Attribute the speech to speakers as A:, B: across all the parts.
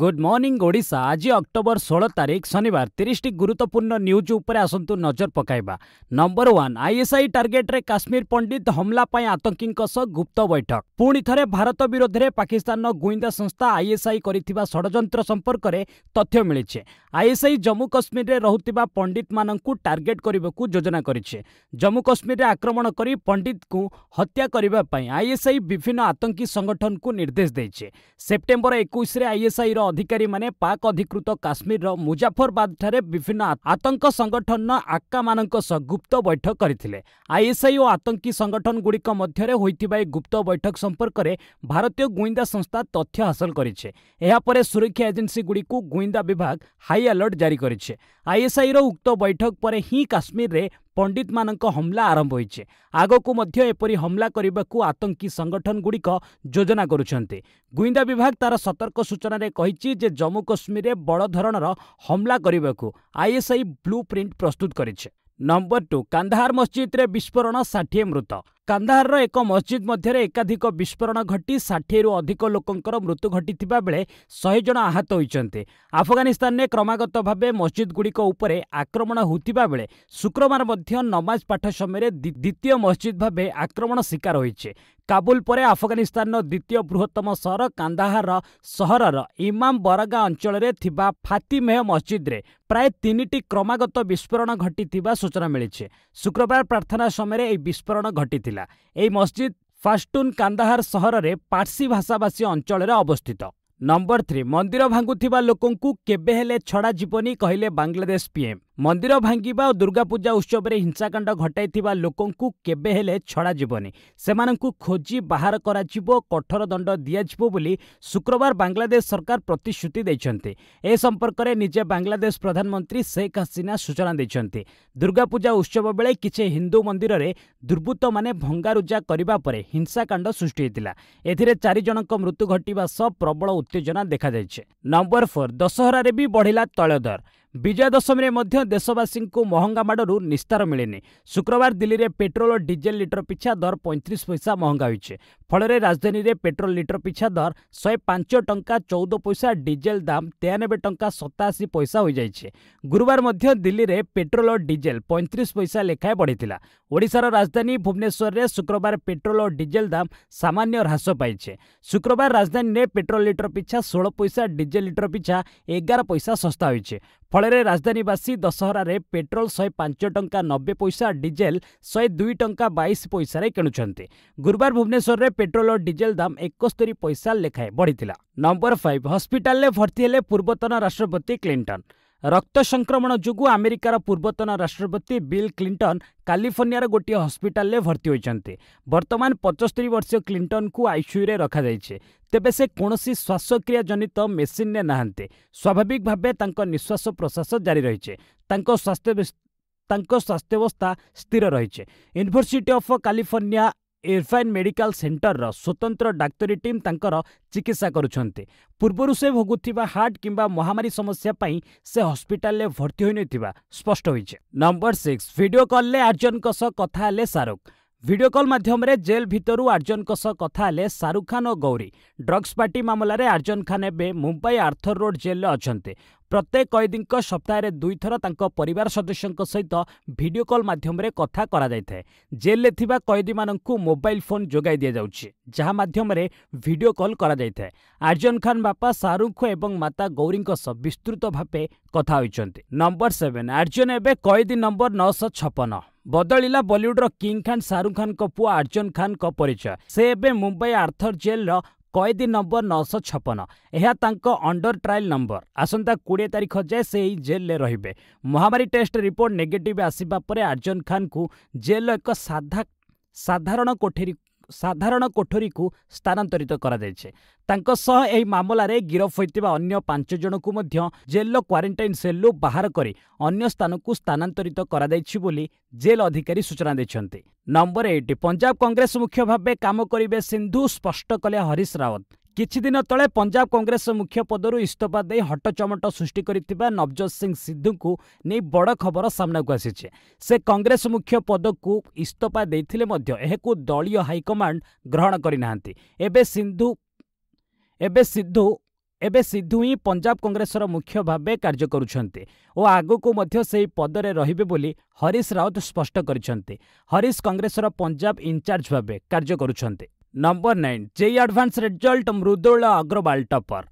A: good morning Odisha আজ October ষোল তারিখ শনিবার তিরিশটি গুরুত্বপূর্ণ নিউজ উপরে আসন্তু নজর পকাইবা নম্বর ওয়ান আইএসআই টার্গেটরে কাশ্মীর পণ্ডিত হমলা পাই আতঙ্কীঙ্ক সহ গুপ্ত বৈঠক পুଣି ଥରେ ଭାରତ ବିରୋଧରେ ପାକିସ୍ତାନର ଗୁଇନ୍ଦା ସଂସ୍ଥା ଆଇଏସ୍ଆଇ କରିଥିବା ଷଡ଼ଯନ୍ତ୍ର ସମ୍ପର୍କରେ ତଥ୍ୟ ମିଳିଛି ଆଇଏସ୍ଆଇ ଜମ୍ମୁ କାଶ୍ମୀରରେ ରହୁଥିବା ପଣ୍ଡିତମାନଙ୍କୁ ଟାର୍ଗେଟ୍ କରିବାକୁ ଯୋଜନା କରିଛି ଜମ୍ମୁ କାଶ୍ମୀରରେ ଆକ୍ରମଣ କରି ପଣ୍ଡିତଙ୍କୁ ହତ୍ୟା କରିବା ପାଇଁ ଆଇଏସ୍ଆଇ ବିଭିନ୍ନ ଆତଙ୍କୀ ସଂଗଠନକୁ ନିର୍ଦ୍ଦେଶ ଦେଇଛି ସେପ୍ଟେମ୍ବର ଏକୋଇଶରେ ଆଇଏସ୍ଆଇର ଅଧିକାରୀମାନେ ପାକ୍ ଅଧିକୃତ କାଶ୍ମୀରର ମୁଜାଫରବାଦଠାରେ ବିଭିନ୍ନ ଆତଙ୍କ ସଂଗଠନର ଆକାମାନଙ୍କ ସହ ଗୁପ୍ତ ବୈଠକ କରିଥିଲେ ଆଇଏସ୍ଆଇ ଓ ଆତଙ୍କୀ ସଂଗଠନଗୁଡ଼ିକ ମଧ୍ୟରେ ହୋଇଥିବା ଏହି ଗୁପ୍ତ ବୈଠକ ସମ୍ପର୍କରେ ଭାରତୀୟ ଗୁଇନ୍ଦା ସଂସ୍ଥା ତଥ୍ୟ ହାସଲ କରିଛି ଏହାପରେ ସୁରକ୍ଷା ଏଜେନ୍ସିଗୁଡ଼ିକୁ ଗୁଇନ୍ଦା ବିଭାଗ ହାଇ ଆଲର୍ଟ ଜାରି କରିଛି ଆଇଏସ୍ଆଇର ଉକ୍ତ ବୈଠକ ପରେ ହିଁ କାଶ୍ମୀରରେ ପଣ୍ଡିତମାନଙ୍କ ହମଲା ଆରମ୍ଭ ହୋଇଛି ଆଗକୁ ମଧ୍ୟ ଏପରି ହମଲା କରିବାକୁ ଆତଙ୍କୀ ସଂଗଠନଗୁଡ଼ିକ ଯୋଜନା କରୁଛନ୍ତି ଗୁଇନ୍ଦା ବିଭାଗ ତା'ର ସତର୍କ ସୂଚନାରେ କହିଛି ଯେ ଜମ୍ମୁ କାଶ୍ମୀରରେ ବଡ଼ ଧରଣର ହମଲା କରିବାକୁ ଆଇଏସ୍ଆଇ ବ୍ଲୁ ପ୍ରିଣ୍ଟ ପ୍ରସ୍ତୁତ କରିଛି ନମ୍ବର ଟୁ କାନ୍ଧାର ମସ୍ଜିଦ୍ରେ ବିସ୍ଫୋରଣ ଷାଠିଏ ମୃତ କାନ୍ଦାହାରର ଏକ ମସ୍ଜିଦ୍ ମଧ୍ୟରେ ଏକାଧିକ ବିସ୍ଫୋରଣ ଘଟି ଷାଠିଏରୁ ଅଧିକ ଲୋକଙ୍କର ମୃତ୍ୟୁ ଘଟିଥିବା ବେଳେ ଶହେ ଜଣ ଆହତ ହୋଇଛନ୍ତି ଆଫଗାନିସ୍ତାନରେ କ୍ରମାଗତ ଭାବେ ମସ୍ଜିଦ୍ଗୁଡ଼ିକ ଉପରେ ଆକ୍ରମଣ ହେଉଥିବା ବେଳେ ଶୁକ୍ରବାର ମଧ୍ୟ ନମାଜ ପାଠ ସମୟରେ ଦ୍ୱିତୀୟ ମସ୍ଜିଦ୍ ଭାବେ ଆକ୍ରମଣ ଶିକାର ହୋଇଛି କାବୁଲ ପରେ ଆଫଗାନିସ୍ତାନର ଦ୍ୱିତୀୟ ବୃହତ୍ତମ ସହର କାନ୍ଦାହାର ସହରର ଇମାମ ବରଗା ଅଞ୍ଚଳରେ ଥିବା ଫାତିମେହ ମସ୍ଜିଦ୍ରେ ପ୍ରାୟ ତିନିଟି କ୍ରମାଗତ ବିସ୍ଫୋରଣ ଘଟିଥିବା ସୂଚନା ମିଳିଛି ଶୁକ୍ରବାର ପ୍ରାର୍ଥନା ସମୟରେ ଏହି ବିସ୍ଫୋରଣ ଘଟିଥିଲା ଥିଲା ଏହି ମସଜିଦ୍ ଫାଷ୍ଟୁନ୍ କାନ୍ଦାହାର ସହରରେ ପାର୍ସି ଭାଷାଭାଷୀ ଅଞ୍ଚଳରେ ଅବସ୍ଥିତ ନମ୍ବର ଥ୍ରୀ ମନ୍ଦିର ଭାଙ୍ଗୁଥିବା ଲୋକଙ୍କୁ କେବେ ହେଲେ ଛଡ଼ାଯିବନି କହିଲେ ବାଂଲାଦେଶ ପିଏମ୍ ମନ୍ଦିର ଭାଙ୍ଗିବା ଓ ଦୁର୍ଗାପୂଜା ଉତ୍ସବରେ ହିଂସାକାଣ୍ଡ ଘଟାଇଥିବା ଲୋକଙ୍କୁ କେବେ ହେଲେ ଛଡ଼ାଯିବନି ସେମାନଙ୍କୁ ଖୋଜି ବାହାର କରାଯିବ ଓ କଠୋର ଦଣ୍ଡ ଦିଆଯିବ ବୋଲି ଶୁକ୍ରବାର ବାଂଲାଦେଶ ସରକାର ପ୍ରତିଶ୍ରୁତି ଦେଇଛନ୍ତି ଏ ସମ୍ପର୍କରେ ନିଜେ ବାଂଲାଦେଶ ପ୍ରଧାନମନ୍ତ୍ରୀ ଶେଖ୍ ହାସିନା ସୂଚନା ଦେଇଛନ୍ତି ଦୁର୍ଗାପୂଜା ଉତ୍ସବ ବେଳେ କିଛି ହିନ୍ଦୁ ମନ୍ଦିରରେ ଦୁର୍ବୃତ୍ତମାନେ ଭଙ୍ଗାରୁଜା କରିବା ପରେ ହିଂସାକାଣ୍ଡ ସୃଷ୍ଟି ହୋଇଥିଲା ଏଥିରେ ଚାରି ଜଣଙ୍କ ମୃତ୍ୟୁ ଘଟିବା ସହ ପ୍ରବଳ ଉତ୍ତେଜନା ଦେଖାଯାଇଛି ନମ୍ବର ଫୋର୍ ଦଶହରାରେ ବି ବଢ଼ିଲା ତୈଳ ଦର ବିଜୟା ଦଶମୀରେ ମଧ୍ୟ ଦେଶବାସୀଙ୍କୁ ମହଙ୍ଗା ମାଡ଼ରୁ ନିସ୍ତାର ମିଳେନି ଶୁକ୍ରବାର ଦିଲ୍ଲୀରେ ପେଟ୍ରୋଲ ଓ ଡିଜେଲ ଲିଟର ପିଛା ଦର ପଇଁତିରିଶ ପଇସା ମହଙ୍ଗା ହୋଇଛି ଫଳରେ ରାଜଧାନୀରେ ପେଟ୍ରୋଲ ଲିଟର ପିଛା ଦର ଶହେ ପାଞ୍ଚ ଟଙ୍କା ଚଉଦ ପଇସା ଡିଜେଲ ଦାମ ତେୟାନବେ ଟଙ୍କା ସତାଅଶୀ ପଇସା ହୋଇଯାଇଛି ଗୁରୁବାର ମଧ୍ୟ ଦିଲ୍ଲୀରେ ପେଟ୍ରୋଲ ଓ ଡିଜେଲ ପଇଁତିରିଶ ପଇସା ଲେଖାଏଁ ବଢ଼ିଥିଲା ଓଡ଼ିଶାର ରାଜଧାନୀ ଭୁବନେଶ୍ୱରରେ ଶୁକ୍ରବାର ପେଟ୍ରୋଲ ଓ ଡିଜେଲ ଦାମ ସାମାନ୍ୟ ହ୍ରାସ ପାଇଛି ଶୁକ୍ରବାର ରାଜଧାନୀରେ ପେଟ୍ରୋଲ ଲିଟର ପିଛା ଷୋହଳ ପଇସା ଡିଜେଲ ଲିଟର ପିଛା ଏଗାର ପଇସା ଶସ୍ତା ହୋଇଛି ଫଳରେ ରାଜଧାନୀବାସୀ ଦଶହରାରେ ପେଟ୍ରୋଲ ଶହେ ପାଞ୍ଚ ଟଙ୍କା ନବେ ପଇସା ଡିଜେଲ ଶହେ ଦୁଇ ଟଙ୍କା ବାଇଶ ପଇସାରେ କିଣୁଛନ୍ତି ଗୁରୁବାର ଭୁବନେଶ୍ୱରରେ পেট্রোল ଓ ଡିଜେଲ ଦାମ ଏକସ୍ତରୀ ପଇସା ଲେଖାଏଁ ବଢ଼ିଥିଲା ନମ୍ବର ଫାଇଭ ହସ୍ପିଟାଲରେ ଭର୍ତ୍ତି ହେଲେ ପୂର୍ବତନ ରାଷ୍ଟ୍ରପତି କ୍ଲିଣ୍ଟନ୍ ରକ୍ତ ସଂକ୍ରମଣ ଯୋଗୁଁ ଆମେରିକାର ପୂର୍ବତନ ରାଷ୍ଟ୍ରପତି ବିଲ୍ କ୍ଲିଣ୍ଟନ୍ କାଲିଫର୍ଣ୍ଣିଆର ଗୋଟିଏ ହସ୍ପିଟାଲରେ ଭର୍ତ୍ତି ହୋଇଛନ୍ତି ବର୍ତ୍ତମାନ ପଞ୍ଚସ୍ତରୀ ବର୍ଷୀୟ କ୍ଲିଣ୍ଟନ୍ଙ୍କୁ ଆଇସିୟୁରେ ରଖାଯାଇଛି ତେବେ ସେ କୌଣସି ଶ୍ୱାସକ୍ରିୟାଜନିତ ମେସିନ୍ରେ ନାହାନ୍ତି ସ୍ୱାଭାବିକ ଭାବେ ତାଙ୍କ ନିଶ୍ୱାସ ପ୍ରଶ୍ୱାସ ଜାରି ରହିଛି ତାଙ୍କ ସ୍ୱାସ୍ଥ୍ୟ ତାଙ୍କ ସ୍ୱାସ୍ଥ୍ୟାବସ୍ଥା ସ୍ଥିର ରହିଛି university of California Irvine medical ସେଣ୍ଟରର ସ୍ୱତନ୍ତ୍ର ଡାକ୍ତରୀ ଟିମ୍ ତାଙ୍କର ଚିକିତ୍ସା କରୁଛନ୍ତି ପୂର୍ବରୁ ସେ ଭୋଗୁଥିବା ହାର୍ଟ କିମ୍ବା ମହାମାରୀ ସମସ୍ୟା ପାଇଁ ସେ ହସ୍ପିଟାଲରେ ଭର୍ତ୍ତି ହୋଇନଥିବା ସ୍ପଷ୍ଟ ହୋଇଛି ନମ୍ବର ସିକ୍ସ ଭିଡିଓ କଲ୍ରେ ଆର୍ଯ୍ୟନଙ୍କ ସହ କଥା ହେଲେ ଶାହରୁଖ ଭିଡ଼ିଓ କଲ୍ ମାଧ୍ୟମରେ ଜେଲ୍ ଭିତରୁ ଆର୍ଜନଙ୍କ ସହ କଥା ହେଲେ ଶାହରୁଖ ଖାନ୍ ଓ ଗୌରୀ ଡ୍ରଗ୍ସ ପାର୍ଟି ମାମଲାରେ ଆର୍ଜନ ଖାନ୍ ଏବେ ମୁମ୍ବାଇ ଆର୍ଥର ରୋଡ୍ ଜେଲ୍ରେ ଅଛନ୍ତି ପ୍ରତ୍ୟେକ କଏଦୀଙ୍କ ସପ୍ତାହରେ ଦୁଇଥର ତାଙ୍କ ପରିବାର ସଦସ୍ୟଙ୍କ ସହିତ ଭିଡ଼ିଓ କଲ୍ ମାଧ୍ୟମରେ କଥା କରାଯାଇଥାଏ ଜେଲ୍ରେ ଥିବା କଏଦୀମାନଙ୍କୁ ମୋବାଇଲ ଫୋନ୍ ଯୋଗାଇ ଦିଆଯାଉଛି ଯାହା ମାଧ୍ୟମରେ ଭିଡ଼ିଓ କଲ୍ କରାଯାଇଥାଏ ଆର୍ଜନ ଖାନ୍ ବାପା ଶାହରୁଖ ଏବଂ ମାତା ଗୌରୀଙ୍କ ସହ ବିସ୍ତୃତ ଭାବେ କଥା ହୋଇଛନ୍ତି ନମ୍ବର ସେଭେନ୍ ଆର୍ଜନ ଏବେ କଏଦୀ ନମ୍ବର ନଅଶହ ଛପନ ବଦଳିଲା ବଲିଉଡର କିଙ୍ଗ ଖାନ୍ ଶାହରୁଖ ଖାନ୍ଙ୍କ ପୁଅ ଆର୍ଜନ ଖାନ୍ଙ୍କ ପରିଚୟ ସେ ଏବେ ମୁମ୍ବାଇ ଆର୍ଥର ଜେଲ୍ର କଏଦୀ ନମ୍ବର ନଅଶହ ଛପନ ଏହା ତାଙ୍କ ଅଣ୍ଡର ଟ୍ରାଏଲ୍ ନମ୍ବର ଆସନ୍ତା କୋଡ଼ିଏ ତାରିଖ ଯାଏଁ ସେ ଏହି ଜେଲ୍ରେ ରହିବେ ମହାମାରୀ ଟେଷ୍ଟ ରିପୋର୍ଟ ନେଗେଟିଭ୍ ଆସିବା ପରେ ଆର୍ଜନ ଖାନ୍ଙ୍କୁ ଜେଲ୍ର ଏକ ସାଧା ସାଧାରଣ କୋଠରୀ ସାଧାରଣ କୋଠରୀକୁ ସ୍ଥାନାନ୍ତରିତ କରାଯାଇଛି ତାଙ୍କ ସହ ଏହି ମାମଲାରେ ଗିରଫ ହୋଇଥିବା ଅନ୍ୟ ପାଞ୍ଚ ଜଣଙ୍କୁ ମଧ୍ୟ ଜେଲ୍ର କ୍ୱାରେଣ୍ଟାଇନ୍ ସେଲ୍ରୁ ବାହାର କରି ଅନ୍ୟ ସ୍ଥାନକୁ ସ୍ଥାନାନ୍ତରିତ କରାଯାଇଛି ବୋଲି ଜେଲ୍ ଅଧିକାରୀ ସୂଚନା ଦେଇଛନ୍ତି ନମ୍ବର ଏଇଟ୍ ପଞ୍ଜାବ କଂଗ୍ରେସ ମୁଖ୍ୟ ଭାବେ କାମ କରିବେ ସିନ୍ଧୁ ସ୍ପଷ୍ଟ କଲେ ହରିଶ ରାୱତ କିଛି ଦିନ ତଳେ ପଞ୍ଜାବ କଂଗ୍ରେସ ମୁଖ୍ୟ ପଦରୁ ଇସ୍ତଫା ଦେଇ ହଟଚମଟ ସୃଷ୍ଟି କରିଥିବା ନବଜୋତ ସିଂ ସିଦ୍ଧୁଙ୍କୁ ନେଇ ବଡ଼ ଖବର ସାମ୍ନାକୁ ଆସିଛି ସେ କଂଗ୍ରେସ ମୁଖ୍ୟ ପଦକୁ ଇସ୍ତଫା ଦେଇଥିଲେ ମଧ୍ୟ ଏହାକୁ ଦଳୀୟ ହାଇକମାଣ୍ଡ ଗ୍ରହଣ କରିନାହାନ୍ତି ଏବେ ସିନ୍ଧୁ ଏବେ ସିଦ୍ଧୁ ଏବେ ସିଦ୍ଧୁ ହିଁ ପଞ୍ଜାବ କଂଗ୍ରେସର ମୁଖ୍ୟ ଭାବେ କାର୍ଯ୍ୟ କରୁଛନ୍ତି ଓ ଆଗକୁ ମଧ୍ୟ ସେହି ପଦରେ ରହିବେ ବୋଲି ହରିଶ ରାଉତ ସ୍ପଷ୍ଟ କରିଛନ୍ତି ହରିଶ କଂଗ୍ରେସର ପଞ୍ଜାବ ଇନ୍ଚାର୍ଜ ଭାବେ କାର୍ଯ୍ୟ କରୁଛନ୍ତି number nine JEE advance result Mridul Agrawal topper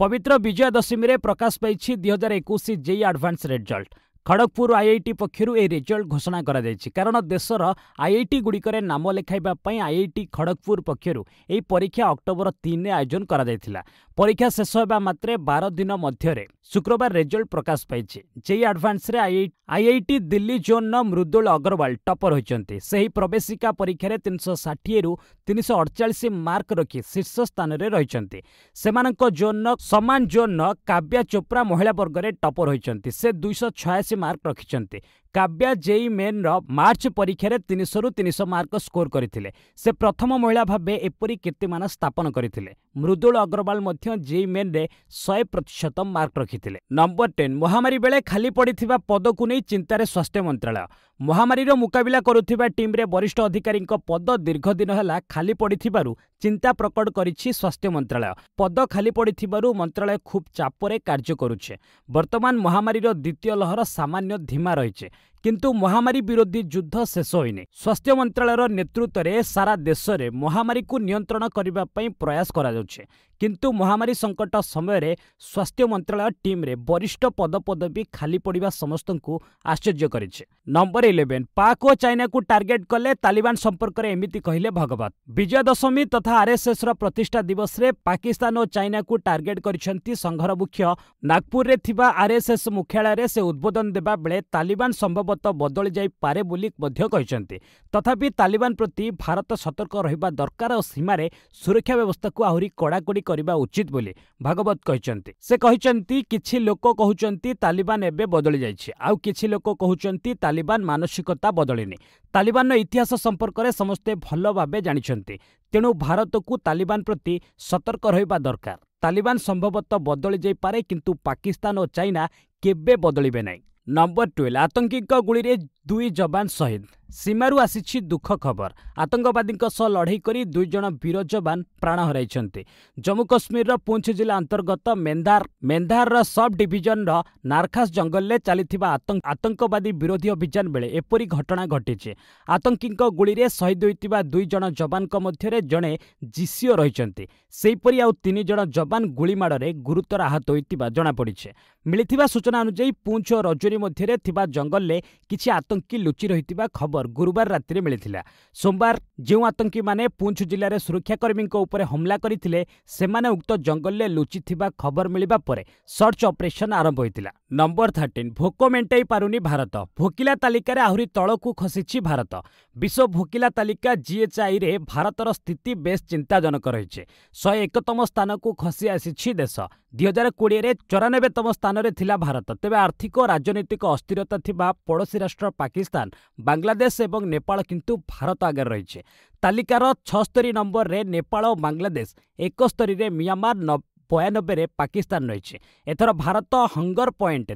A: ପବିତ୍ର ବିଜୟା ଦଶମୀରେ ପ୍ରକାଶ ପାଇଛି ଦୁଇ ହଜାର ଏକୋଇଶ JEE advance result Kharagpur IIT ପକ୍ଷରୁ ଏହି ରେଜଲ୍ଟ ଘୋଷଣା କରାଯାଇଛି କାରଣ ଦେଶର ଆଇଆଇଟି ଗୁଡ଼ିକରେ ନାମ ଲେଖାଇବା ପାଇଁ ଆଇଆଇଟି ଖଡ଼ଗପୁର ପକ୍ଷରୁ ଏହି ପରୀକ୍ଷା ଅକ୍ଟୋବର ତିନିରେ ଆୟୋଜନ କରାଯାଇଥିଲା ପରୀକ୍ଷା ଶେଷ ହେବା ମାତ୍ରେ ବାର ଦିନ ମଧ୍ୟରେ ଶୁକ୍ରବାର ରେଜଲ୍ଟ ପ୍ରକାଶ ପାଇଛି ଜେଇ ଆଡଭାନ୍ସରେ ଆଇଆଇଟି ଦିଲ୍ଲୀ ଜୋନ୍ର ମୃଦୁଳ ଅଗ୍ରୱାଲ ଟପର ହୋଇଛନ୍ତି ସେହି ପ୍ରବେଶିକା ପରୀକ୍ଷାରେ ତିନିଶହ ଷାଠିଏରୁ ତିନିଶହ ଅଡ଼ଚାଳିଶ ମାର୍କ ରଖି ଶୀର୍ଷ ସ୍ଥାନରେ ରହିଛନ୍ତି ସେମାନଙ୍କ ଜୋନ୍ର ସମାନ ଜୋନ୍ର କାବ୍ୟା ଚୋପ୍ରା ମହିଳା ବର୍ଗରେ ଟପର ହୋଇଛନ୍ତି ସେ ଦୁଇଶହ ଛୟାଅଶୀ ମାର୍କ ରଖିଛନ୍ତି କାବ୍ୟା ଜେଇ ମେନ୍ର ମାର୍ଚ୍ଚ ପରୀକ୍ଷାରେ ତିନିଶହରୁ ତିନିଶହ ମାର୍କ ସ୍କୋର କରିଥିଲେ ସେ ପ୍ରଥମ ମହିଳା ଭାବେ ଏପରି କୀର୍ତ୍ତିମାନ ସ୍ଥାପନ କରିଥିଲେ ମୃଦୁଳ ଅଗ୍ରୱାଲ ମଧ୍ୟ ଜେଇ ମେନ୍ରେ ଶହେ ପ୍ରତିଶତ ମାର୍କ ରଖିଥିଲେ ନମ୍ବର ଟେନ୍ ମହାମାରୀ ବେଳେ ଖାଲି ପଡ଼ିଥିବା ପଦକୁ ନେଇ ଚିନ୍ତାରେ ସ୍ୱାସ୍ଥ୍ୟ ମନ୍ତ୍ରାଳୟ ମହାମାରୀର ମୁକାବିଲା କରୁଥିବା ଟିମ୍ରେ ବରିଷ୍ଠ ଅଧିକାରୀଙ୍କ ପଦ ଦୀର୍ଘଦିନ ହେଲା ଖାଲି ପଡ଼ିଥିବାରୁ ଚିନ୍ତା ପ୍ରକଟ କରିଛି ସ୍ୱାସ୍ଥ୍ୟ ମନ୍ତ୍ରଣାଳୟ ପଦ ଖାଲି ପଡ଼ିଥିବାରୁ ମନ୍ତ୍ରଣାଳୟ ଖୁବ୍ ଚାପରେ କାର୍ଯ୍ୟ କରୁଛେ ବର୍ତ୍ତମାନ ମହାମାରୀର ଦ୍ୱିତୀୟ ଲହର ସାମାନ୍ୟ ଧୀମା ରହିଛେ କିନ୍ତୁ ମହାମାରୀ ବିରୋଧୀ ଯୁଦ୍ଧ ଶେଷ ହୋଇନି ସ୍ୱାସ୍ଥ୍ୟ ମନ୍ତ୍ରଣାଳୟର ନେତୃତ୍ୱରେ ସାରା ଦେଶରେ ମହାମାରୀକୁ ନିୟନ୍ତ୍ରଣ କରିବା ପାଇଁ ପ୍ରୟାସ କରାଯାଉଛି କିନ୍ତୁ ମହାମାରୀ ସଙ୍କଟ ସମୟରେ ସ୍ୱାସ୍ଥ୍ୟ ମନ୍ତ୍ରଣାଳୟ ଟିମ୍ରେ ବରିଷ୍ଠ ପଦପଦବୀ ଖାଲି ପଡ଼ିବା ସମସ୍ତଙ୍କୁ ଆଶ୍ଚର୍ଯ୍ୟ କରିଛି ନମ୍ବର ଇଲେଭେନ୍ ପାକ୍ ଓ ଚାଇନାକୁ ଟାର୍ଗେଟ୍ କଲେ ତାଲିବାନ ସମ୍ପର୍କରେ ଏମିତି କହିଲେ ଭଗବାନ ବିଜୟ ଦଶମୀ ତଥା ଆର୍ଏସ୍ଏସ୍ର ପ୍ରତିଷ୍ଠା ଦିବସରେ ପାକିସ୍ତାନ ଓ ଚାଇନାକୁ ଟାର୍ଗେଟ୍ କରିଛନ୍ତି ସଂଘର ମୁଖ୍ୟ ନାଗପୁରରେ ଥିବା ଆର୍ଏସ୍ଏସ୍ ମୁଖ୍ୟାଳୟରେ ସେ ଉଦ୍ବୋଧନ ଦେବାବେଳେ ତାଲିବାନ ସମ୍ଭବ ସମ୍ଭବତଃ ବଦଳି ଯାଇପାରେ ବୋଲି ମଧ୍ୟ କହିଛନ୍ତି ତଥାପି ତାଲିବାନ ପ୍ରତି ଭାରତ ସତର୍କ ରହିବା ଦରକାର ଓ ସୀମାରେ ସୁରକ୍ଷା ବ୍ୟବସ୍ଥାକୁ ଆହୁରି କଡ଼ାକଡ଼ି କରିବା ଉଚିତ ବୋଲି ଭାଗବତ କହିଛନ୍ତି ସେ କହିଛନ୍ତି କିଛି ଲୋକ କହୁଛନ୍ତି ତାଲିବାନ ଏବେ ବଦଳି ଯାଇଛି ଆଉ କିଛି ଲୋକ କହୁଛନ୍ତି ତାଲିବାନ ମାନସିକତା ବଦଳିନି ତାଲିବାନର ଇତିହାସ ସମ୍ପର୍କରେ ସମସ୍ତେ ଭଲ ଭାବେ ଜାଣିଛନ୍ତି ତେଣୁ ଭାରତକୁ ତାଲିବାନ ପ୍ରତି ସତର୍କ ରହିବା ଦରକାର ତାଲିବାନ ସମ୍ଭବତଃ ବଦଳି ଯାଇପାରେ କିନ୍ତୁ ପାକିସ୍ତାନ ଓ ଚାଇନା କେବେ ବଦଳିବେ ନାହିଁ ନମ୍ବର ଟୁଏଲ୍ଭ ଆତଙ୍କୀଙ୍କ ଗୁଳିରେ ଦୁଇ ଯବାନ ଶହୀଦ ସୀମାରୁ ଆସିଛି ଦୁଃଖ ଖବର ଆତଙ୍କବାଦୀଙ୍କ ସହ ଲଢ଼େଇ କରି ଦୁଇଜଣ ବୀର ଯବାନ ପ୍ରାଣ ହରାଇଛନ୍ତି ଜମ୍ମୁ କାଶ୍ମୀରର ପୁଞ୍ଚ ଜିଲ୍ଲା ଅନ୍ତର୍ଗତ ମେନ୍ଧାର ମେନ୍ଧାରର ସବ୍ ଡିଭିଜନର ନାରଖାସ ଜଙ୍ଗଲରେ ଚାଲିଥିବା ଆତଙ୍କବାଦୀ ବିରୋଧୀ ଅଭିଯାନ ବେଳେ ଏପରି ଘଟଣା ଘଟିଛି ଆତଙ୍କୀଙ୍କ ଗୁଳିରେ ଶହୀଦ ହୋଇଥିବା ଦୁଇ ଜଣ ଯବାନଙ୍କ ମଧ୍ୟରେ ଜଣେ ଜିସିଓ ରହିଛନ୍ତି ସେହିପରି ଆଉ ତିନି ଜଣ ଯବାନ ଗୁଳିମାଡ଼ରେ ଗୁରୁତର ଆହତ ହୋଇଥିବା ଜଣାପଡ଼ିଛି ମିଳିଥିବା ସୂଚନା ଅନୁଯାୟୀ ପୁଞ୍ଚ ଓ ରଜୋରୀ ମଧ୍ୟରେ ଥିବା ଜଙ୍ଗଲରେ କିଛି ଆତଙ୍କୀ ଲୁଚି ରହିଥିବା ଖବର ଖବର ଗୁରୁବାର ରାତିରେ ମିଳିଥିଲା ସୋମବାର ଯେଉଁ ଆତଙ୍କୀମାନେ ପୁଞ୍ଚ୍ ଜିଲ୍ଲାରେ ସୁରକ୍ଷାକର୍ମୀଙ୍କ ଉପରେ ହମଲା କରିଥିଲେ ସେମାନେ ଉକ୍ତ ଜଙ୍ଗଲରେ ଲୁଚିଥିବା ଖବର ମିଳିବା ପରେ ସର୍ଚ୍ଚ ଅପରେସନ୍ ଆରମ୍ଭ ହୋଇଥିଲା ନମ୍ବର ଥାର୍ଟିନ୍ ଭୋକ ମେଣ୍ଟାଇ ପାରୁନି ଭାରତ ଭୋକିଲା ତାଲିକାରେ ଆହୁରି ତଳକୁ ଖସିଛି ଭାରତ ବିଶ୍ୱ ଭୋକିଲା ତାଲିକା ଜିଏଚ୍ଆଇରେ ଭାରତର ସ୍ଥିତି ବେଶ୍ ଚିନ୍ତାଜନକ ରହିଛି ଶହେ ଏକତମ ସ୍ଥାନକୁ ଖସି ଆସିଛି ଦେଶ ଦୁଇହଜାର କୋଡ଼ିଏରେ ଚଉରାନବେତମ ସ୍ଥାନରେ ଥିଲା ଭାରତ ତେବେ ଆର୍ଥିକ ଓ ରାଜନୈତିକ ଅସ୍ଥିରତା ଥିବା ପଡ଼ୋଶୀ ରାଷ୍ଟ୍ର ପାକିସ୍ତାନ ବାଂଲାଦେଶ ଏବଂ ନେପାଳ କିନ୍ତୁ ଭାରତ ଆଗରେ ରହିଛି ତାଲିକାର ଛଅସ୍ତରୀ ନମ୍ବରରେ ନେପାଳ ଓ ବାଂଲାଦେଶ ଏକସ୍ତରୀରେ ମିଆଁମାର ବୟାନବେରେ ପାକିସ୍ତାନ ରହିଛି ଏଥର ଭାରତ ହଙ୍ଗର ପଏଣ୍ଟ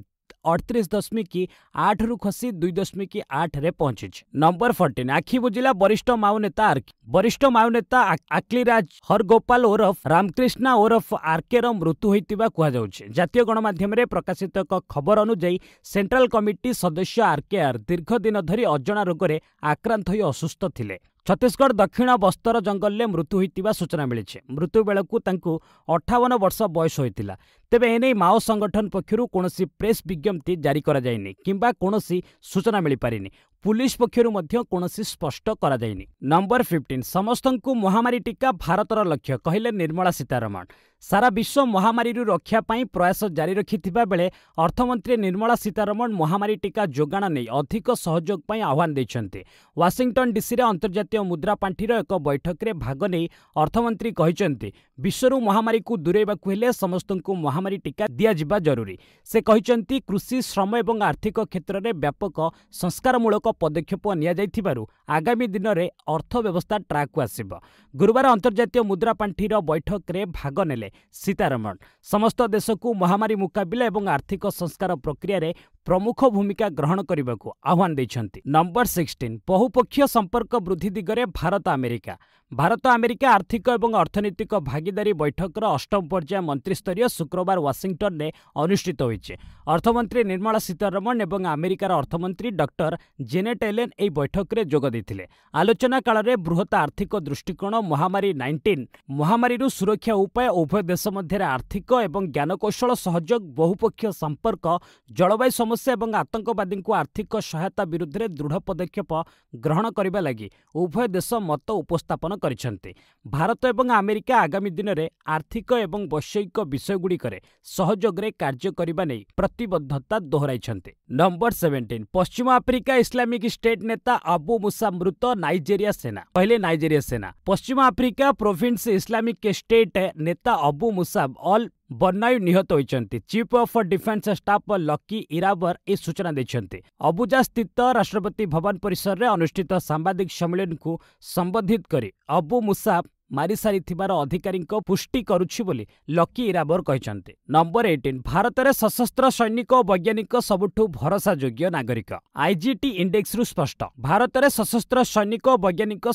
A: ଅଠତିରିଶ ଦଶମିକ ଆଠରୁ ଖସି ଦୁଇ ଦଶମିକ ଆଠରେ ପହଞ୍ଚିଛି ନମ୍ବର ଫୋର୍ଟିନ୍ ଆଖି ବୁଜିଲା ବରିଷ୍ଠ ମାଓ ନେତା ବରିଷ୍ଠ ମାଓ ନେତା ଆକ୍ଲିରାଜ ହରଗୋପାଲ ଓରଫ ରାମକ୍ରିଷ୍ଣା ଓରଫ ଆର୍କେର ମୃତ୍ୟୁ ହୋଇଥିବା କୁହାଯାଉଛି ଜାତୀୟ ଗଣମାଧ୍ୟମରେ ପ୍ରକାଶିତ ଏକ ଖବର ଅନୁଯାୟୀ ସେଣ୍ଟ୍ରାଲ କମିଟି ସଦସ୍ୟ ଆର୍କେଆର୍ ଦୀର୍ଘ ଦିନ ଧରି ଅଜଣା ରୋଗରେ ଆକ୍ରାନ୍ତ ହୋଇ ଅସୁସ୍ଥ ଥିଲେ छत्तिशगढ दक्षिण बस्तर जङ्गलले मृत्यु हुने सूचना मिलेँछ मृत्यु बेला अठाउन वर्ष बयस हुन्छ तेबै माओ संगठन पक्षहरू कसरी प्रेस विज्ञप्ति जारी कम्बा कि सूचना मिले पुलिस पक्ष कि स्पष्टाइन नम्बर फिफ्टिन समस्तु महामारी टीका भारतर लक्ष्य कहिले सीतारमण सारा विश्व महामारीहरू रक्षापू प्रयास जारी बेले अर्थमंत्री निर्मला सीतारमण महामारी टीका टी जाणले अधिक सहयोग पनि आह्वान गरिन्छ वासिङटन डिसिएर अन्तर्जातीय मुद्रापा बैठकले भाग नै अर्थमन्त्री विश्वहरू महामारीको हेले समस्त महामारी टीका जरूरी से दिरुरी कृषि श्रम ए आर्थिक क्षेत्र क्षेत्रले व्यापक संस्कारमूलक ପଦକ୍ଷେପ ନିଆଯାଇଥିବାରୁ ଆଗାମୀ ଦିନରେ ଅର୍ଥ ବ୍ୟବସ୍ଥା ଟ୍ରାକ୍କୁ ଆସିବ ଗୁରୁବାର ଅନ୍ତର୍ଜାତୀୟ ମୁଦ୍ରା ପାଣ୍ଠିର ବୈଠକରେ ଭାଗ ନେଲେ ସୀତାରମଣ ସମସ୍ତ ଦେଶକୁ ମହାମାରୀ ମୁକାବିଲା ଏବଂ ଆର୍ଥିକ ସଂସ୍କାର ପ୍ରକ୍ରିୟାରେ ପ୍ରମୁଖ ଭୂମିକା ଗ୍ରହଣ କରିବାକୁ ଆହ୍ୱାନ ଦେଇଛନ୍ତି ନମ୍ବର ସିକ୍ସଟିନ୍ ବହୁପକ୍ଷୀୟ ସମ୍ପର୍କ ବୃଦ୍ଧି ଦିଗରେ ଭାରତ ଆମେରିକା ଭାରତ ଆମେରିକା ଆର୍ଥିକ ଏବଂ ଅର୍ଥନୈତିକ ଭାଗିଦାରୀ ବୈଠକର ଅଷ୍ଟମ ପର୍ଯ୍ୟାୟ ମନ୍ତ୍ରୀସ୍ତରୀୟ ଶୁକ୍ରବାର ୱାଶିଂଟନ୍ରେ ଅନୁଷ୍ଠିତ ହୋଇଛି ଅର୍ଥମନ୍ତ୍ରୀ ନିର୍ମଳା ସୀତାରମଣ ଏବଂ ଆମେରିକାର ଅର୍ଥମନ୍ତ୍ରୀ ଡକ୍ଟର ଜେନେଟ୍ ଏଲେନ୍ ଏହି ବୈଠକରେ ଯୋଗ ଦେଇଥିଲେ ଆଲୋଚନା କାଳରେ ବୃହତ ଆର୍ଥିକ ଦୃଷ୍ଟିକୋଣ ମହାମାରୀ ନାଇଣ୍ଟିନ୍ ମହାମାରୀରୁ ସୁରକ୍ଷା ଉପାୟ ଉଭୟ ଦେଶ ମଧ୍ୟରେ ଆର୍ଥିକ ଏବଂ ଜ୍ଞାନକୌଶଳ ସହଯୋଗ ବହୁପକ୍ଷୀୟ ସମ୍ପର୍କ ଜଳବାୟୁ ସମସ୍ୟା ଏବଂ ଆତଙ୍କବାଦୀଙ୍କୁ ଆର୍ଥିକ ସହାୟତା ବିରୁଦ୍ଧରେ ଦୃଢ଼ ପଦକ୍ଷେପ ଗ୍ରହଣ କରିବା ଲାଗି ଉଭୟ ଦେଶ ମତ ଉପସ୍ଥାପନ କରିଛନ୍ତି ଭାରତ ଏବଂ ଆମେରିକା ଆଗାମୀ ଦିନରେ ଆର୍ଥିକ ଏବଂ ବୈଷୟିକ ବିଷୟଗୁଡ଼ିକରେ ସହଯୋଗରେ କାର୍ଯ୍ୟ କରିବା ନେଇ ପ୍ରତିବଦ୍ଧତା ଦୋହରାଇଛନ୍ତି ନମ୍ବର ସେଭେଣ୍ଟିନ୍ ପଶ୍ଚିମ ଆଫ୍ରିକା ଇସଲାମିକ୍ ଷ୍ଟେଟ୍ ନେତା ଅବୁ ମୁସା ମୃତ ନାଇଜେରିଆ ସେନା पहले नाइजेरिया सेना पश्चिम अफ्रीका प्रोविंस इस्लामिक स्टेट नेता अबू मुसाब ऑल बर्ना निहत chief of defence staff Lucky Irabor ए सूचना अबुजा स्थित राष्ट्रपति भवन परिसर अनुष्ठित साम्बादिक सम्मिलको सम्बोधित गरि अबु मुसाफ मरिसिएर अधिकारिक पुष्टि लकि इराबर भारत भारतले सशस्त्र सैनिक वैज्ञानिक सबुठु भरोसा योग्य नागरिक आईजीटी इंडेक्स रु स्पष्ट भारत सशस्त्र सैनिक वैज्ञानिक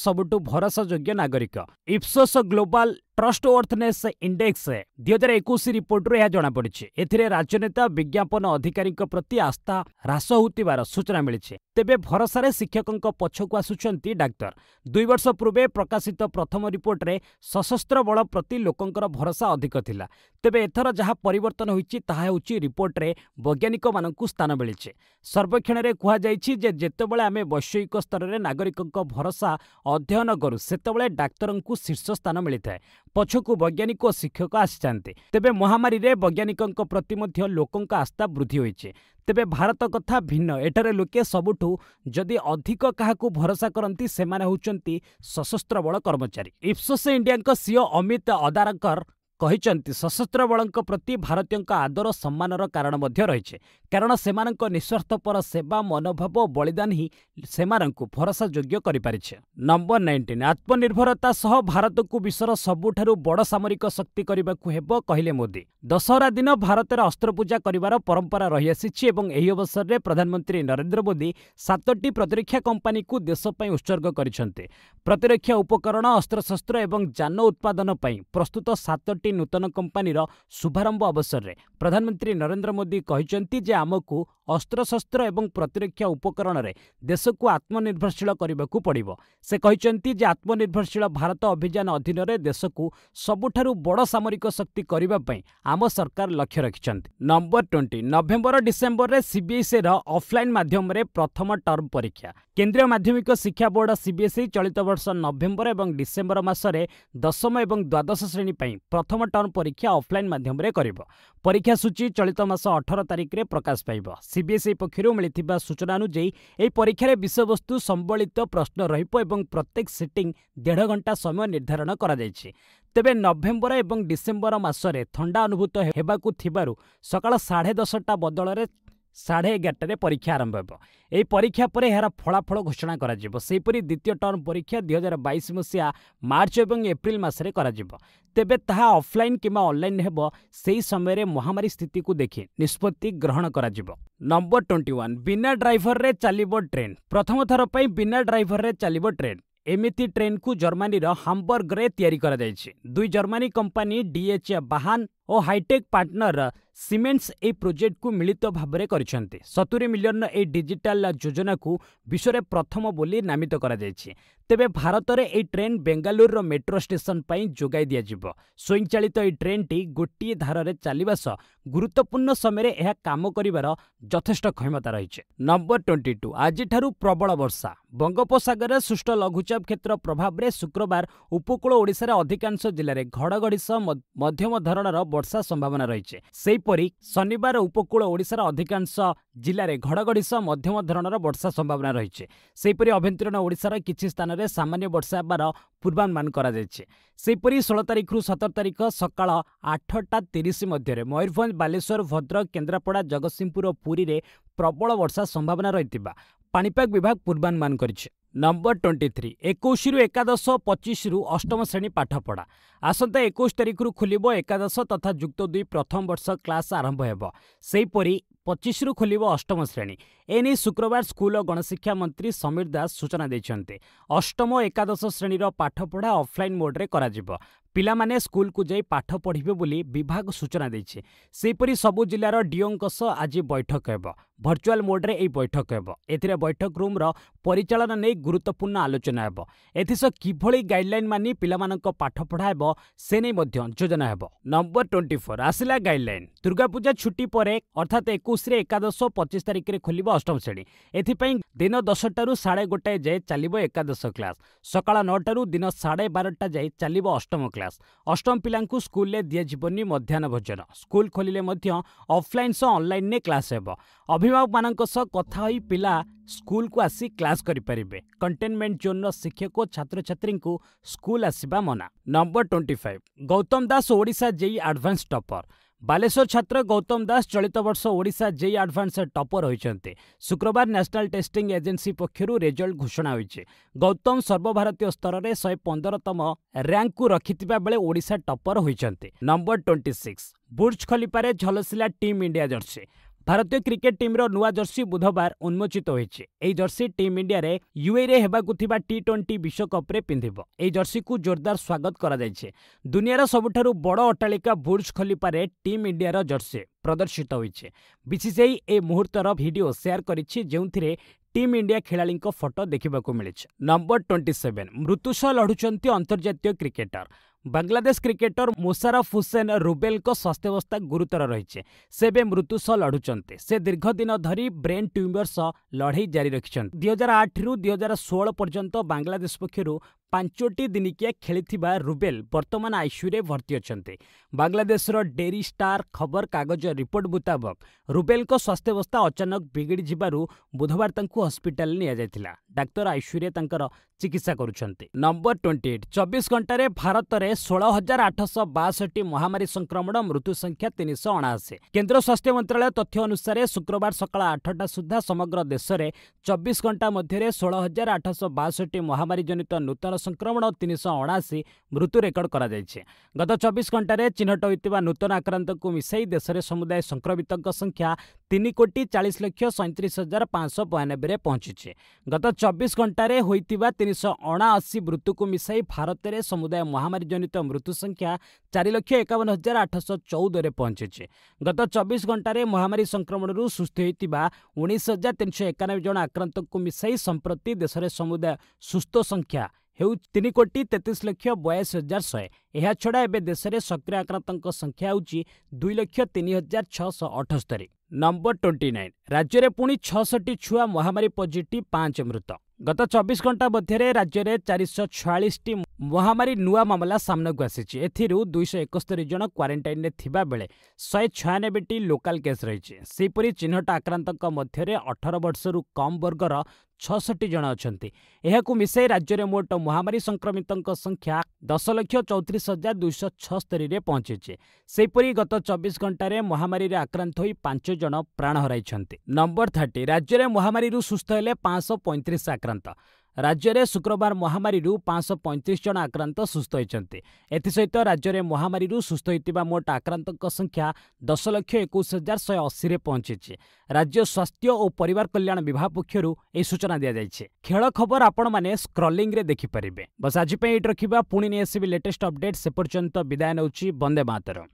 A: भरोसा योग्य नागरिक Ipsos global trust worthiness index ଦୁଇ ହଜାର ଏକୋଇଶ ରିପୋର୍ଟରୁ ଏହା ଜଣାପଡ଼ିଛି ଏଥିରେ ରାଜନେତା ବିଜ୍ଞାପନ ଅଧିକାରୀଙ୍କ ପ୍ରତି ଆସ୍ଥା ହ୍ରାସ ହେଉଥିବାର ସୂଚନା ମିଳିଛି ତେବେ ଭରସାରେ ଶିକ୍ଷକଙ୍କ ପଛକୁ ଆସୁଛନ୍ତି ଡାକ୍ତର ଦୁଇ ବର୍ଷ ପୂର୍ବେ ପ୍ରକାଶିତ ପ୍ରଥମ ରିପୋର୍ଟରେ ସଶସ୍ତ୍ର ବଳ ପ୍ରତି ଲୋକଙ୍କର ଭରସା ଅଧିକ ଥିଲା ତେବେ ଏଥର ଯାହା ପରିବର୍ତ୍ତନ ହୋଇଛି ତାହା ହେଉଛି ରିପୋର୍ଟରେ ବୈଜ୍ଞାନିକମାନଙ୍କୁ ସ୍ଥାନ ମିଳିଛି ସର୍ବେକ୍ଷଣରେ କୁହାଯାଇଛି ଯେ ଯେତେବେଳେ ଆମେ ବୈଷୟିକ ସ୍ତରରେ ନାଗରିକଙ୍କ ଭରସା ଅଧ୍ୟୟନ କରୁ ସେତେବେଳେ ଡାକ୍ତରଙ୍କୁ ଶୀର୍ଷ ସ୍ଥାନ ମିଳିଥାଏ ପଛକୁ ବୈଜ୍ଞାନିକ ଓ ଶିକ୍ଷକ ଆସିଥାନ୍ତି ତେବେ ମହାମାରୀରେ ବୈଜ୍ଞାନିକଙ୍କ ପ୍ରତି ମଧ୍ୟ ଲୋକଙ୍କ ଆସ୍ଥା ବୃଦ୍ଧି ହୋଇଛି ତେବେ ଭାରତ କଥା ଭିନ୍ନ ଏଠାରେ ଲୋକେ ସବୁଠୁ ଯଦି ଅଧିକ କାହାକୁ ଭରସା କରନ୍ତି ସେମାନେ ହେଉଛନ୍ତି ସଶସ୍ତ୍ର ବଳ କର୍ମଚାରୀ ଇପ୍ସୋସ ଇଣ୍ଡିଆଙ୍କ ସିଓ ଅମିତ ଅଦାରକର କହିଛନ୍ତି ସଶସ୍ତ୍ର ବଳଙ୍କ ପ୍ରତି ଭାରତୀୟଙ୍କ ଆଦର ସମ୍ମାନର କାରଣ ମଧ୍ୟ ରହିଛି କାରଣ ସେମାନଙ୍କ ନିଃସ୍ୱାର୍ଥପର ସେବା ମନୋଭାବ ଓ ବଳିଦାନ ହିଁ ସେମାନଙ୍କୁ ଭରସା ଯୋଗ୍ୟ କରିପାରିଛି ନମ୍ବର ନାଇଣ୍ଟିନ୍ ଆତ୍ମନିର୍ଭରତା ସହ ଭାରତକୁ ବିଶ୍ୱର ସବୁଠାରୁ ବଡ଼ ସାମରିକ ଶକ୍ତି କରିବାକୁ ହେବ କହିଲେ ମୋଦି ଦଶହରା ଦିନ ଭାରତରେ ଅସ୍ତ୍ରପୂଜା କରିବାର ପରମ୍ପରା ରହିଆସିଛି ଏବଂ ଏହି ଅବସରରେ ପ୍ରଧାନମନ୍ତ୍ରୀ ନରେନ୍ଦ୍ର ମୋଦି ସାତଟି ପ୍ରତିରକ୍ଷା କମ୍ପାନୀକୁ ଦେଶ ପାଇଁ ଉତ୍ସର୍ଗ କରିଛନ୍ତି ପ୍ରତିରକ୍ଷା ଉପକରଣ ଅସ୍ତ୍ରଶସ୍ତ୍ର ଏବଂ ଯାନ ଉତ୍ପାଦନ ପାଇଁ ପ୍ରସ୍ତୁତ ସାତଟି ଗୁଜରାଟୀ ନୂତନ କମ୍ପାନୀର ଶୁଭାରମ୍ଭ ଅବସରରେ ପ୍ରଧାନମନ୍ତ୍ରୀ ନରେନ୍ଦ୍ର ମୋଦି କହିଛନ୍ତି ଯେ ଆମକୁ ଅସ୍ତ୍ରଶସ୍ତ୍ର ଏବଂ ପ୍ରତିରକ୍ଷା ଉପକରଣରେ ଦେଶକୁ ଆତ୍ମନିର୍ଭରଶୀଳ କରିବାକୁ ପଡ଼ିବ ସେ କହିଛନ୍ତି ଯେ ଆତ୍ମନିର୍ଭରଶୀଳ ଭାରତ ଅଭିଯାନ ଅଧୀନରେ ଦେଶକୁ ସବୁଠାରୁ ବଡ଼ ସାମରିକ ଶକ୍ତି କରିବା ପାଇଁ ଆମ ସରକାର ଲକ୍ଷ୍ୟ ରଖିଛନ୍ତି ନମ୍ବର ଟ୍ୱେଣ୍ଟି ନଭେମ୍ବର ଡିସେମ୍ବରରେ ସିବିଏସ୍ଇର ଅଫ୍ଲାଇନ୍ ମାଧ୍ୟମରେ ପ୍ରଥମ ଟର୍ମ ପରୀକ୍ଷା କେନ୍ଦ୍ରୀୟ ମାଧ୍ୟମିକ ଶିକ୍ଷା ବୋର୍ଡ ସିବିଏସ୍ଇ ଚଳିତ ବର୍ଷ ନଭେମ୍ବର ଏବଂ ଡିସେମ୍ବର ମାସରେ ଦଶମ ଏବଂ ଦ୍ୱାଦଶ ଶ୍ରେଣୀ ପାଇଁ ପ୍ରଥମ ପ୍ରଥମ ଟର୍ମ ପରୀକ୍ଷା ଅଫ୍ଲାଇନ୍ ମାଧ୍ୟମରେ କରିବ ପରୀକ୍ଷା ସୂଚୀ ଚଳିତ ମାସ ଅଠର ତାରିଖରେ ପ୍ରକାଶ ପାଇବ ସିବିଏସ୍ଇ ପକ୍ଷରୁ ମିଳିଥିବା ସୂଚନା ଅନୁଯାୟୀ ଏହି ପରୀକ୍ଷାରେ ବିଷୟବସ୍ତୁ ସମ୍ବଳିତ ପ୍ରଶ୍ନ ରହିବ ଏବଂ ପ୍ରତ୍ୟେକ ସିଟିଂ ଦେଢ଼ ଘଣ୍ଟା ସମୟ ନିର୍ଦ୍ଧାରଣ କରାଯାଇଛି ତେବେ ନଭେମ୍ବର ଏବଂ ଡିସେମ୍ବର ମାସରେ ଥଣ୍ଡା ଅନୁଭୂତ ହେବାକୁ ଥିବାରୁ ସକାଳ ସାଢ଼େ ଦଶଟା ବଦଳରେ ସାଢ଼େ ଏଗାରଟାରେ ପରୀକ୍ଷା ଆରମ୍ଭ ହେବ ଏହି ପରୀକ୍ଷା ପରେ ଏହାର ଫଳାଫଳ ଘୋଷଣା କରାଯିବ ସେହିପରି ଦ୍ୱିତୀୟ ଟର୍ମ ପରୀକ୍ଷା ଦୁଇହଜାର ବାଇଶ ମସିହା ମାର୍ଚ୍ଚ ଏବଂ ଏପ୍ରିଲ ମାସରେ କରାଯିବ ତେବେ ତାହା ଅଫ୍ଲାଇନ୍ କିମ୍ବା ଅନ୍ଲାଇନ୍ ହେବ ସେହି ସମୟରେ ମହାମାରୀ ସ୍ଥିତିକୁ ଦେଖି ନିଷ୍ପତ୍ତି ଗ୍ରହଣ କରାଯିବ ନମ୍ବର ଟ୍ୱେଣ୍ଟି ୱାନ୍ ବିନା ଡ୍ରାଇଭରରେ ଚାଲିବ ଟ୍ରେନ୍ ପ୍ରଥମ ଥର ପାଇଁ ବିନା ଡ୍ରାଇଭରରେ ଚାଲିବ ଟ୍ରେନ୍ ଏମିତି ଟ୍ରେନ୍କୁ ଜର୍ମାନୀର ହାମ୍ବର୍ଗରେ ତିଆରି କରାଯାଇଛି ଦୁଇ ଜର୍ମାନୀ କମ୍ପାନୀ ଡିଏଚ୍ ବାହାନ ଓ ହାଇଟେକ୍ ପାର୍ଟନର ସିମେନ୍ସ ଏହି ପ୍ରୋଜେକ୍ଟକୁ ମିଳିତ ଭାବରେ କରିଛନ୍ତି ସତୁରି ମିଲିୟନର ଏହି ଡିଜିଟାଲ ଯୋଜନାକୁ ବିଶ୍ୱରେ ପ୍ରଥମ ବୋଲି ନାମିତ କରାଯାଇଛି ତେବେ ଭାରତରେ ଏହି ଟ୍ରେନ୍ ବେଙ୍ଗାଲୁରୁର ମେଟ୍ରୋ ଷ୍ଟେସନ ପାଇଁ ଯୋଗାଇ ଦିଆଯିବ ସ୍ୱୟଂଚାଳିତ ଏହି ଟ୍ରେନ୍ଟି ଗୋଟିଏ ଧାରରେ ଚାଲିବା ସହ ଗୁରୁତ୍ୱପୂର୍ଣ୍ଣ ସମୟରେ ଏହା କାମ କରିବାର ଯଥେଷ୍ଟ କ୍ଷମତା ରହିଛି ନମ୍ବର ଟ୍ୱେଣ୍ଟି ଟୁ ଆଜିଠାରୁ ପ୍ରବଳ ବର୍ଷା ବଙ୍ଗୋପସାଗରରେ ସୃଷ୍ଟ ଲଘୁଚାପ କ୍ଷେତ୍ର ପ୍ରଭାବରେ ଶୁକ୍ରବାର ଉପକୂଳ ଓଡ଼ିଶାର ଅଧିକାଂଶ ଜିଲ୍ଲାରେ ଘଡ଼ଘଡ଼ି ସହ ମଧ୍ୟମ ଧରଣର ବର୍ଷା ସମ୍ଭାବନା ରହିଛି ସେହି ସେହିପରି ଶନିବାର ଉପକୂଳ ଓଡ଼ିଶାର ଅଧିକାଂଶ ଜିଲ୍ଲାରେ ଘଡ଼ଘଡ଼ି ସହ ମଧ୍ୟମ ଧରଣର ବର୍ଷା ସମ୍ଭାବନା ରହିଛି ସେହିପରି ଅଭ୍ୟନ୍ତରୀଣ ଓଡ଼ିଶାର କିଛି ସ୍ଥାନରେ ସାମାନ୍ୟ ବର୍ଷା ହେବାର ପୂର୍ବାନୁମାନ କରାଯାଇଛି ସେହିପରି ଷୋହଳ ତାରିଖରୁ ସତର ତାରିଖ ସକାଳ ଆଠଟା ତିରିଶ ମଧ୍ୟରେ ମୟୂରଭଞ୍ଜ ବାଲେଶ୍ୱର ଭଦ୍ରକ କେନ୍ଦ୍ରାପଡ଼ା ଜଗତସିଂହପୁର ଓ ପୁରୀରେ ପ୍ରବଳ ବର୍ଷା ସମ୍ଭାବନା ରହିଥିବା ପାଣିପାଗ ବିଭାଗ ପୂର୍ବାନୁମାନ କରିଛି ନମ୍ବର ଟ୍ୱେଣ୍ଟି ଥ୍ରୀ ଏକୋଇଶରୁ ଏକାଦଶ ପଚିଶରୁ ଅଷ୍ଟମ ଶ୍ରେଣୀ ପାଠପଢ଼ା ଆସନ୍ତା ଏକୋଇଶ ତାରିଖରୁ ଖୋଲିବ ଏକାଦଶ ତଥା ଯୁକ୍ତ ଦୁଇ ପ୍ରଥମ ବର୍ଷ କ୍ଲାସ୍ ଆରମ୍ଭ ହେବ ସେହିପରି ପଚିଶରୁ ଖୋଲିବ ଅଷ୍ଟମ ଶ୍ରେଣୀ এনে শুক্রবার স্কুল ও গণশিক্ষা মন্ত্রী সমীর দাস সূচনা দিয়েছেন অষ্টম ও একাদশ শ্রেণীর পাঠপড়া অফলাইন মোডে করা ପିଲାମାନେ ସ୍କୁଲକୁ ଯାଇ ପାଠ ପଢ଼ିବେ ବୋଲି ବିଭାଗ ସୂଚନା ଦେଇଛି ସେହିପରି ସବୁ ଜିଲ୍ଲାର ଡିଓଙ୍କ ସହ ଆଜି ବୈଠକ ହେବ ଭର୍ଚୁଆଲ ମୋଡ଼ରେ ଏହି ବୈଠକ ହେବ ଏଥିରେ ବୈଠକ ରୁମ୍ର ପରିଚାଳନା ନେଇ ଗୁରୁତ୍ୱପୂର୍ଣ୍ଣ ଆଲୋଚନା ହେବ ଏଥିସହ କିଭଳି ଗାଇଡ଼ଲାଇନ୍ ମାନି ପିଲାମାନଙ୍କ ପାଠପଢ଼ା ହେବ ସେ ନେଇ ମଧ୍ୟ ଯୋଜନା ହେବ ନମ୍ବର ଟ୍ୱେଣ୍ଟି ଫୋର୍ ଆସିଲା ଗାଇଡ଼ଲାଇନ୍ ଦୁର୍ଗାପୂଜା ଛୁଟି ପରେ ଅର୍ଥାତ୍ ଏକୋଇଶରେ ଏକାଦଶ ପଚିଶ ତାରିଖରେ ଖୋଲିବ ଅଷ୍ଟମ ଶ୍ରେଣୀ ଏଥିପାଇଁ ଦିନ ଦଶଟାରୁ ସାଢ଼େ ଗୋଟାଏ ଯାଏଁ ଚାଲିବ ଏକାଦଶ କ୍ଲାସ୍ ସକାଳ ନଅଟାରୁ ଦିନ ସାଢ଼େ ବାରଟା ଯାଏଁ ଚାଲିବ ଅଷ୍ଟମ କ୍ଲାସ୍ ଅଷ୍ଟମ ପିଲାଙ୍କୁ ସ୍କୁଲରେ ଦିଆଯିବନି ମଧ୍ୟାହ୍ନ ଭୋଜନ ସ୍କୁଲ ଖୋଲିଲେ ମଧ୍ୟ ଅଫ୍ଲାଇନ୍ ସହ ଅନଲାଇନ୍ରେ କ୍ଲାସ୍ ହେବ ଅଭିଭାବକମାନଙ୍କ ସହ କଥା ହୋଇ ପିଲା ସ୍କୁଲକୁ ଆସି କ୍ଲାସ୍ କରିପାରିବେ କଣ୍ଟେନମେଣ୍ଟ ଜୋନ୍ର ଶିକ୍ଷକ ଓ ଛାତ୍ରଛାତ୍ରୀଙ୍କୁ ସ୍କୁଲ ଆସିବା ମନା number twenty five Gautam Das Odisha JEE advance topper Baleswar ଛାତ୍ର ଗୌତମ ଦାସ ଚଳିତ ବର୍ଷ ଓଡ଼ିଶା ଜେଇ ଆଡ଼ଭାନ୍ସ ଟପର୍ ହୋଇଛନ୍ତି ଶୁକ୍ରବାର ନ୍ୟାସନାଲ୍ ଟେଷ୍ଟିଂ ଏଜେନ୍ସି ପକ୍ଷରୁ ରେଜଲ୍ଟ ଘୋଷଣା ହୋଇଛି ଗୌତମ ସର୍ବଭାରତୀୟ ସ୍ତରରେ ଶହେ ପନ୍ଦରତମ ର୍ୟାଙ୍କକୁ ରଖିଥିବା ବେଳେ ଓଡ଼ିଶା ଟପର୍ ହୋଇଛନ୍ତି ନମ୍ବର ଟ୍ୱେଣ୍ଟି ସିକ୍ସ ବୁର୍ଜ ଖଲିପାରେ ଝଲସିଲା ଟିମ୍ ଇଣ୍ଡିଆ ଜର୍ସି ଭାରତୀୟ କ୍ରିକେଟ୍ ଟିମ୍ର ନୂଆ ଜର୍ସି ବୁଧବାର ଉନ୍ମୋଚିତ ହୋଇଛି ଏହି ଜର୍ସି ଟିମ୍ ଇଣ୍ଡିଆରେ ୟୁଏରେ ହେବାକୁ ଥିବା ଟି ଟ୍ୱେଣ୍ଟି ବିଶ୍ୱକପ୍ରେ ପିନ୍ଧିବ ଏହି ଜର୍ସିକୁ ଜୋରଦାର ସ୍ୱାଗତ କରାଯାଇଛି ଦୁନିଆର ସବୁଠାରୁ ବଡ଼ ଅଟ୍ଟାଳିକା ବୁର୍ଜ ଖଲିପାରେ ଟିମ୍ ଇଣ୍ଡିଆର ଜର୍ସି ପ୍ରଦର୍ଶିତ ହୋଇଛି ବିସିସିଆଇ ଏ ମୁହୂର୍ତ୍ତର ଭିଡିଓ ସେୟାର କରିଛି ଯେଉଁଥିରେ ଟିମ୍ ଇଣ୍ଡିଆ ଖେଳାଳିଙ୍କ ଫଟୋ ଦେଖିବାକୁ ମିଳିଛି ନମ୍ବର ଟ୍ୱେଣ୍ଟି ସେଭେନ୍ ମୃତ୍ୟୁଷ ଲଢ଼ୁଛନ୍ତି ଅନ୍ତର୍ଜାତୀୟ କ୍ରିକେଟର ङ्लादेश क्रिकेटर मोसारफ हुसेन को स्वास्थ्यावस्था गुरुतर रहेछ से मृत्यु दीर्घ दिन धरी ब्रेन ट्युमर सह लड़ाई जारी रखिचार आठ रु दुई हजार षो पर्यन्त बङ्गलादेश रुबेल टि दिया भर्ती रुबेल् बर्तमान डेरी स्टार खबर कागज रिपोर्ट मुताबक रुबेल्लको स्वास्थ्यावस्था अचानक बिगिडि बुधबार त जायतिला डाक्टर डाक्तर तंकर चिकित्सा गरुन नम्बर ट्वेन्टी चबिस घन्टाले भारतले षोह हजार आठश बासी महामारिम मृत्युसङ्ख्या तिन सय अनासी केन्द्र स्वास्थ्य मन्त्रालय तथ्य अनुसार शुक्रबार सकाल आठटा सुधा समग्र देश देशले चबिस घन्टा मध्यो हजार आठश महामारी जनित नूतन ସଂକ୍ରମଣ ତିନିଶହ ଅଣାଅଶୀ ମୃତ୍ୟୁ ରେକର୍ଡ କରାଯାଇଛି ଗତ ଚବିଶ ଘଣ୍ଟାରେ ଚିହ୍ନଟ ହୋଇଥିବା ନୂତନ ଆକ୍ରାନ୍ତଙ୍କୁ ମିଶାଇ ଦେଶରେ ସମୁଦାୟ ସଂକ୍ରମିତଙ୍କ ସଂଖ୍ୟା ତିନି କୋଟି ଚାଳିଶ ଲକ୍ଷ ସଇଁତିରିଶ ହଜାର ପାଞ୍ଚଶହ ବୟାନବେରେ ପହଞ୍ଚିଛି ଗତ ଚବିଶ ଘଣ୍ଟାରେ ହୋଇଥିବା ତିନିଶହ ଅଣାଅଶୀ ମୃତ୍ୟୁକୁ ମିଶାଇ ଭାରତରେ ସମୁଦାୟ ମହାମାରୀଜନିତ ମୃତ୍ୟୁ ସଂଖ୍ୟା ଚାରି ଲକ୍ଷ ଏକାବନ ହଜାର ଆଠଶହ ଚଉଦରେ ପହଞ୍ଚିଛି ଗତ ଚବିଶ ଘଣ୍ଟାରେ ମହାମାରୀ ସଂକ୍ରମଣରୁ ସୃଷ୍ଟି ହୋଇଥିବା ଉଣେଇଶ ହଜାର ତିନିଶହ ଏକାନବେ ଜଣ ଆକ୍ରାନ୍ତଙ୍କୁ ମିଶାଇ ସମ୍ପ୍ରତି ଦେଶରେ ସମୁଦାୟ ସୁସ୍ଥ ସଂଖ୍ୟା ହେଉ ତିନି କୋଟି ତେତିଶ ଲକ୍ଷ ବୟାଳିଶ ହଜାର ଶହେ ଏହାଛଡ଼ା ଏବେ ଦେଶରେ ସକ୍ରିୟ ଆକ୍ରାନ୍ତଙ୍କ ସଂଖ୍ୟା ହେଉଛି ଦୁଇ ଲକ୍ଷ ତିନି ହଜାର ଛଅଶହ ଅଠସ୍ତରୀ ନମ୍ବର ଟ୍ୱେଣ୍ଟି ନାଇନ୍ ରାଜ୍ୟରେ ପୁଣି ଛଅଷଠି ଛୁଆ ମହାମାରୀ ପଜିଟିଭ୍ ପାଞ୍ଚ ମୃତ ଗତ ଚବିଶ ଘଣ୍ଟା ମଧ୍ୟରେ ରାଜ୍ୟରେ ଚାରିଶହ ଛୟାଳିଶଟି ମହାମାରୀ ନୂଆ ମାମଲା ସାମ୍ନାକୁ ଆସିଛି ଏଥିରୁ ଦୁଇଶହ ଏକସ୍ତରି ଜଣ କ୍ୱାରେଣ୍ଟାଇନ୍ରେ ଥିବାବେଳେ ଶହେ ଛୟାନବେଟି ଲୋକାଲ୍ କେସ୍ ରହିଛି ସେହିପରି ଚିହ୍ନଟ ଆକ୍ରାନ୍ତଙ୍କ ମଧ୍ୟରେ ଅଠର ବର୍ଷରୁ କମ୍ ବର୍ଗର ଛଅଷଠି ଜଣ ଅଛନ୍ତି ଏହାକୁ ମିଶାଇ ରାଜ୍ୟରେ ମୋଟ ମହାମାରୀ ସଂକ୍ରମିତଙ୍କ ସଂଖ୍ୟା ଦଶ ଲକ୍ଷ ଚଉତିରିଶ ହଜାର ଦୁଇଶହ ଛଅସ୍ତରୀରେ ପହଞ୍ଚିଛି ସେହିପରି ଗତ ଚବିଶ ଘଣ୍ଟାରେ ମହାମାରୀରେ ଆକ୍ରାନ୍ତ ହୋଇ ପାଞ୍ଚ ଜଣ ପ୍ରାଣ ହରାଇଛନ୍ତି ନମ୍ବର ଥାର୍ଟି ରାଜ୍ୟରେ ମହାମାରୀରୁ ସୁସ୍ଥ ହେଲେ ପାଞ୍ଚଶହ ପଇଁତିରିଶ ଆକ୍ରାନ୍ତ ରାଜ୍ୟରେ ଶୁକ୍ରବାର ମହାମାରୀରୁ ପାଞ୍ଚଶହ ପଇଁତିରିଶ ଜଣ ଆକ୍ରାନ୍ତ ସୁସ୍ଥ ହୋଇଛନ୍ତି ଏଥିସହିତ ରାଜ୍ୟରେ ମହାମାରୀରୁ ସୁସ୍ଥ ହୋଇଥିବା ମୋଟ ଆକ୍ରାନ୍ତଙ୍କ ସଂଖ୍ୟା ଦଶ ଲକ୍ଷ ଏକୋଇଶ ହଜାର ଶହେ ଅଶୀରେ ପହଞ୍ଚିଛି ରାଜ୍ୟ ସ୍ୱାସ୍ଥ୍ୟ ଓ ପରିବାର କଲ୍ୟାଣ ବିଭାଗ ପକ୍ଷରୁ ଏହି ସୂଚନା ଦିଆଯାଇଛି ଖେଳ ଖବର ଆପଣମାନେ ସ୍କ୍ରଲିଂରେ ଦେଖିପାରିବେ ବସ୍ ଆଜି ପାଇଁ ଏଇଠି ରଖିବା ପୁଣି ନେଇ ଆସିବି ଲେଟେଷ୍ଟ ଅପଡେଟ୍ ସେ ପର୍ଯ୍ୟନ୍ତ ବିଦାୟ ନେଉଛି ବନ୍ଦେ ମାତରମ୍